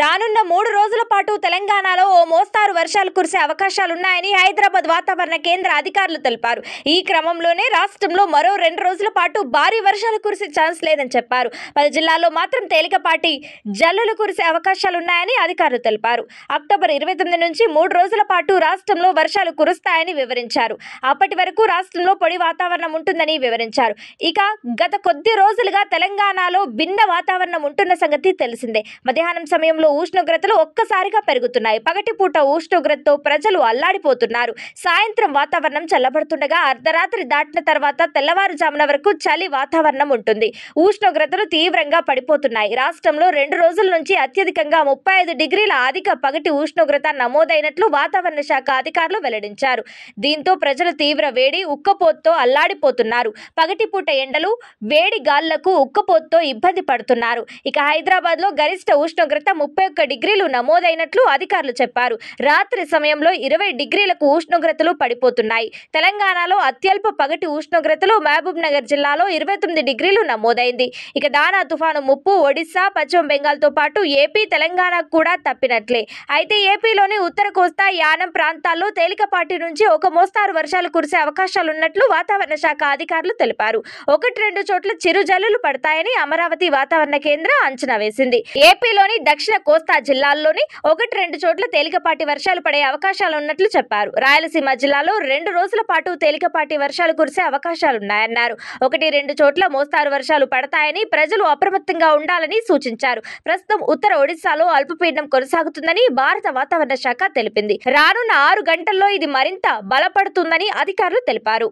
రానున్న మూడు రోజుల పాటు తెలంగాణలో ఓ మోస్తారు వర్షాలు కురిసే అవకాశాలున్నాయని హైదరాబాద్ వాతావరణ కేంద్ర అధికారులు తెలిపారు ఈ క్రమంలోనే రాష్ట్రంలో మరో రెండు రోజుల పాటు భారీ వర్షాలు కురిసే ఛాన్స్ లేదని చెప్పారు పలు జిల్లాల్లో మాత్రం తేలికపాటి జల్లులు కురిసే అవకాశాలున్నాయని అధికారులు తెలిపారు అక్టోబర్ ఇరవై తొమ్మిది నుంచి మూడు రోజుల పాటు రాష్ట్రంలో వర్షాలు కురుస్తాయని వివరించారు అప్పటి వరకు రాష్ట్రంలో పొడి వాతావరణం ఉంటుందని వివరించారు ఇక గత కొద్ది రోజులుగా తెలంగాణలో భిన్న వాతావరణం ఉంటున్న సంగతి తెలిసిందే మధ్యాహ్నం సమయం సమయంలో ఉష్ణోగ్రతలు ఒక్కసారిగా పెరుగుతున్నాయి పగటిపూట ఉష్ణోగ్రతతో ప్రజలు అల్లాడిపోతున్నారు సాయంత్రం వాతావరణం చల్లబడుతుండగా అర్ధరాత్రి దాటిన తర్వాత తెల్లవారుజామున వరకు చలి వాతావరణం ఉంటుంది ఉష్ణోగ్రతలు తీవ్రంగా పడిపోతున్నాయి రాష్ట్రంలో రెండు రోజుల నుంచి అత్యధికంగా ముప్పై ఐదు డిగ్రీల అధిక పగటి ఉష్ణోగ్రత నమోదైనట్లు వాతావరణ శాఖ అధికారులు వెల్లడించారు దీంతో ప్రజలు తీవ్ర వేడి ఉక్కపోతుతో అల్లాడిపోతున్నారు పగటిపూట ఎండలు వేడి గాళ్లకు ఉక్కపోతుతో ఇబ్బంది పడుతున్నారు ఇక హైదరాబాద్లో గరిష్ట ఉష్ణోగ్రత ముప్పై ఒక్క డిగ్రీలు నమోదైనట్లు అధికారులు చెప్పారు రాత్రి సమయంలో ఇరవై డిగ్రీలకు ఉష్ణోగ్రతలు పడిపోతున్నాయి తెలంగాణలో అత్యల్ప పగటి ఉష్ణోగ్రతలు మహబూబ్ నగర్ జిల్లాలో ఇరవై తొమ్మిది డిగ్రీలు నమోదైంది ఇక దానా తుఫాను ముప్పు ఒడిశా పశ్చిమ బెంగాల్తో పాటు ఏపీ తెలంగాణ కూడా తప్పినట్లే అయితే ఏపీలోని ఉత్తర కోస్తా యానం ప్రాంతాల్లో తేలికపాటి నుంచి ఒక మోస్తారు వర్షాలు కురిసే అవకాశాలున్నట్లు వాతావరణ శాఖ అధికారులు తెలిపారు ఒకటి రెండు చోట్ల చిరు జల్లులు పడతాయని అమరావతి వాతావరణ కేంద్రం అంచనా వేసింది ఏపీలోని దక్షిణ దక్షిణ కోస్తా జిల్లాల్లోని ఒకటి రెండు చోట్ల తేలికపాటి వర్షాలు పడే అవకాశాలు ఉన్నట్లు చెప్పారు రాయలసీమ జిల్లాలో రెండు రోజుల పాటు తేలికపాటి వర్షాలు కురిసే అవకాశాలున్నాయన్నారు ఒకటి రెండు చోట్ల మోస్తారు వర్షాలు పడతాయని ప్రజలు అప్రమత్తంగా ఉండాలని సూచించారు ప్రస్తుతం ఉత్తర ఒడిశాలో అల్పపీడనం కొనసాగుతుందని భారత వాతావరణ శాఖ తెలిపింది రానున్న ఆరు గంటల్లో ఇది మరింత బలపడుతుందని అధికారులు తెలిపారు